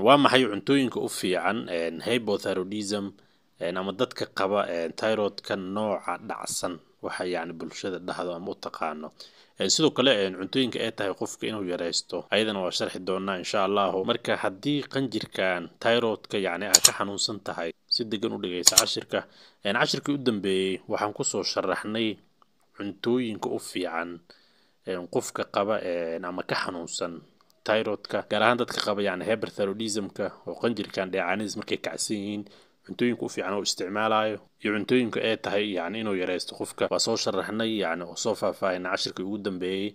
waa maxay cuntooyinka u fiican hypothyroidism ama dadka qaba tyrodka nooca dhacsan waxa yani bulshada dhahdo ama u taqaano sidoo kale cuntooyinka ay tahay qofka inuu yaraysto ayadana waa sharxi doonaa insha allahu marka haddii qanjirkan tyrodka yani aa ka xanuunsan tahay si degan u dhigaysa cashirka cashirkii u dambeeyey waxaan kusoo sharaxnay cuntooyinka u fiican qofka qaba ama ka xanuunsan tyrodka gaar ahaan dadka qaba yani heberthalodismka oo qanjirkan dheecaaniis markay kacsan yihiin cuntooyinka u fiican oo isticmaalayo iyo cuntooyinka ee tahay yani inuu yareysto qofka waa soo sharaxnay yani oo soo faahfaahina cashirkii ugu dambeeyey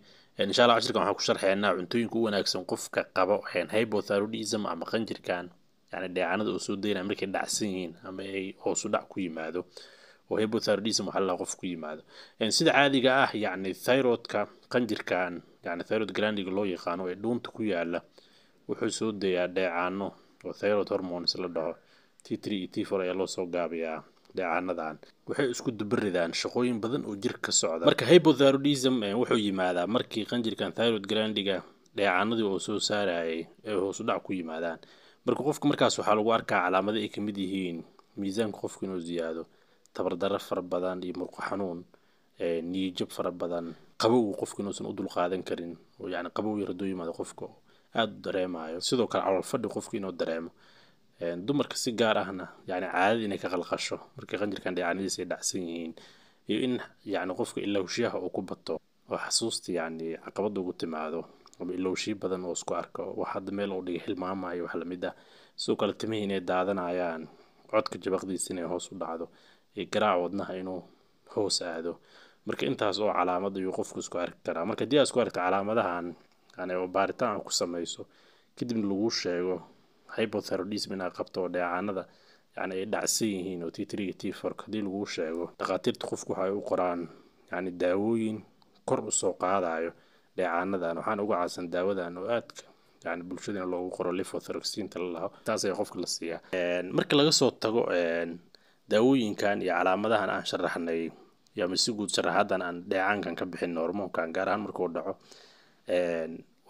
insha allah cashirkan waxaan ku sharxeynaa cuntooyinka u wanaagsan qofka qaba hypothyroidism ama qanjirkan yani dheecaanada oo soo daynaya markay dhacsan yihiin ama ay hoosu dhac ku yimaado oo hypothyroidism waxaa qof ku yimaado sida caadiga ah yani thyrodka qanjirkan yacni thyroid glandiga loo yaqaano ee dhuunta ku yaala wuxuu soo dayaa dheecaano oo thyrod hormones la dhaho t three iyo t four ayaa loosoo gaabiyaa dheecaanadan waxay isku dubaridaan shaqooyin badan oo jir ka socda marka hypothyroidism eh, wuxuu yimaadaa markii qanjirkan thyroid grandiga dheecaanadii oo soo saarayay ay hoosudhac ku yimaadaan marka qofka markaas waxaa lagu arkaa calaamada ay kamid yihiin miisaanka qofka inuu ziyaado tabardarro fara badan iyo murqo xanuun eh, niyijab fara badan qabow qofku inuusan u dulqaadan karin yani qabow yar hadduu yimaado qofka aada u dareemayo sidoo kale calool fadhi qofku inuu dareemo dumarka si gaar ahna yani caadada inay ka qalqasho markay qanjirkan dheecaanadiisa ay dhacsan yihiin iyo in yani qofka ilowshiyaha uu ku bato oo xasuusta yani caqabada ugu timaado ama ilowshiyo badan oo isku arko wax meel uu dhigay hilmaamayo wax lamid ah sidoo kale timihii inay daadanayaan codka jabaqdiisa inay hoos u dhacdo iyo garaac wadnaha inuu hoos aado marka intaas oo calaamad ayuu qofku isku arki karaa marka haddii aa isku aragta calaamadahan yani oo baaritaan ku samayso kadibna lagu sheego hypothyroidism inaa qabto oo dheecaanada yani ay dhacsan yihiin oo t triga t fork haddii laguu sheego dhakhaatiirta qofku waxay u qoraan yani daawooyin kor usoo qaadayo dheecaanadan waxaan uga caasan daawadan oo aadka yani bulshadina loogu qoro lifothrixinta la laho taasaya qofka la siiyaa marka laga soo tago daawooyinkan iyo calaamadahan aan sharaxnay iyo ama si guud sharaxadan aan dheecaankan ka bixino hormoonkan gaar ahaan markuu dhaco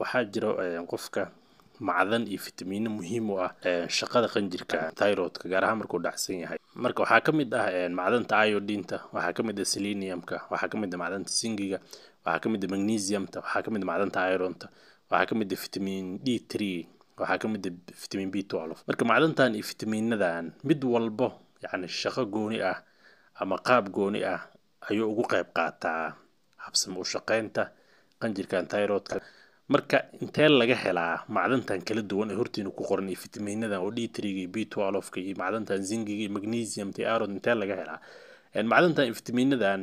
waxaa jira qofka macdan iyo fitamiino muhiim u ah shaqada qanjirka tyrodka gaar ahaan markuu dhacsan yahay marka waxaa ka mid ah macdanta iodinta waxaa ka mid ah seleniumka waxaa ka mid ah macdanta singiga waxaa ka mid ah magnesiumta waxaa ka mid ah macdanta ironta waxaa ka mid ah fitamiin d three waxaa ka mid ah fitamiin b twelve marka macdantan iyo fitamiinadan mid walbo yacni shaqo gooni ah ama qaab gooni ah ayuu ugu qayb qaataa habsama u shaqaynta qanjirkan tyrodka marka intee laga helaa macdantan kala duwan ee hortiina ku qoran iyo fitamiinadan oo d b twalofka iyo macdantan zingiga iyo magnesiumta arod intee laga helaa macdantan fitamiinadan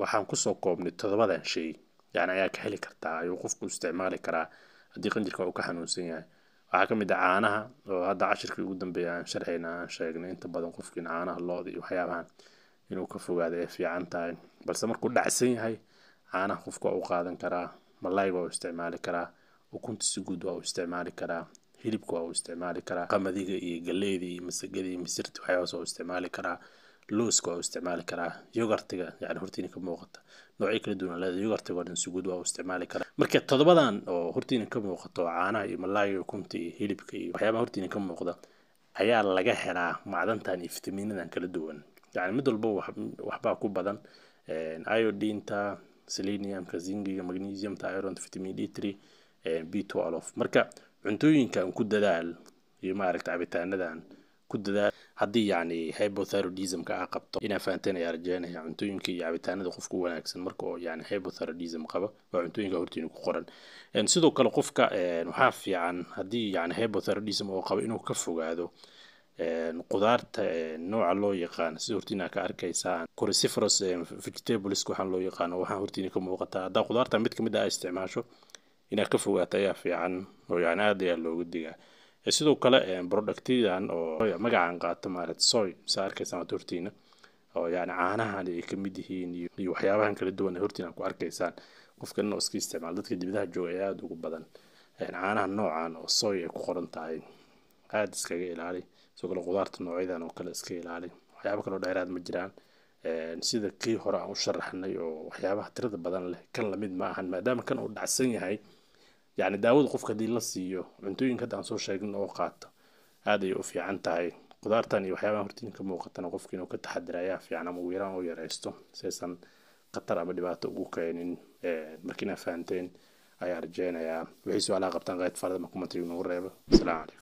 waxaan kusoo koobnay toddobadan shay yani ayaa ka heli kartaa ayuu qofku isticmaali karaa haddii qanjirka uu ka xanuunsan yahay waxaa ka mid ah caanaha oo hadda cashirkii ugu dambeeya aan sharxayna aan sheegnay inta badan qofkiina caanaha lo iyo waxyaabahan inuu ka fogaado ay fiican tahay balse markuu dhacsan yahay caanaha qofka u qaadan karaa malaayga waa u isticmaali karaa ukuntiisi guud waa u isticmaali karaa hilibka waa u isticmaali karaa qamadiga iyo galeyda iyo masagada iyo misirta waxyaabas waa u isticmaali karaa looska waa u isticmaali karaa yogartiga yani hortiina ka muuqata noocyo kala duwan leeda yogartiga oo dhan suguud waa u isticmaali karaa marka toddobadan oo hortiina ka muuqato caanaha iyo malaaga ukunta iyo hilibka iyo waxyaabaha hortiina ka muuqda ayaa laga helaa macdantan iyo fitamiinadan kala duwan yani mid walba waxbaa ku badan iodinta seleniumka zingiga magnesiumta ironta vitamin d three b twelve marka cuntooyinkan ku dadaal iyo maaragta cabitaanadan ku dadaal haddii yacni hypothyroidismka aa qabto inaa fahanteen ayaa rajaynaya cuntooyinka iyo cabitaanada qofku wanaagsan marka oo yani hypothyroidism qaba waa cuntooyinka hortiina ku qoran sidoo kale qofka waxaa fiican haddii yani hypothyroidism oo qaba inuu ka fogaado qudaarta nooca loo yaqaan sida horta inaa ka arkaysaa coriciferos vegetables waxaan loo yaqaano waxaan horta ina muuqataa haddaa qudaarta mid kamid ah isticmaasho inaad ka fogaato ayaa fiican oo yani aad ayaa looga digaa sidoo kale productidan oo magacan qaato maarat soy mise arkaysaa ad hortiina oo yani caanahan ay kamid yihiin iyo waxyaabahan kala duwan hortiina ku arkaysaan qofkan oo iska isticmaala dadka dibadaha jooga ayaa aada ugu badan caanaha noocan oo soy ay ku qoran tahay aada iskaga ilaali isagoo qudaarta noocyadan oo kale iska ilaali waxyaaba kaloo dheeraad ma jiraan sida kii hore aan u sharaxnay oo waxyaabaha tirada badan leh kan lamid ma ahan maadaama kan uu dhacsan yahay yani daawada qofka hadii la siiyo cuntooyinka hadda soo sheegin oo qaata aada ayay u fiican tahay qudaartan iyo waxyaabaha hortiin ka muuqatana qofka inuu ka taxadirayaa fiican ama ugu yaraan oo yaraysto saysan khatar ama dhibaato ugu keenin markiina fahanteen ayaa rajeynayaa wixii su-aalaha qabtaan qayd farada ma kumantiga nagu reebo asalaamu calaykum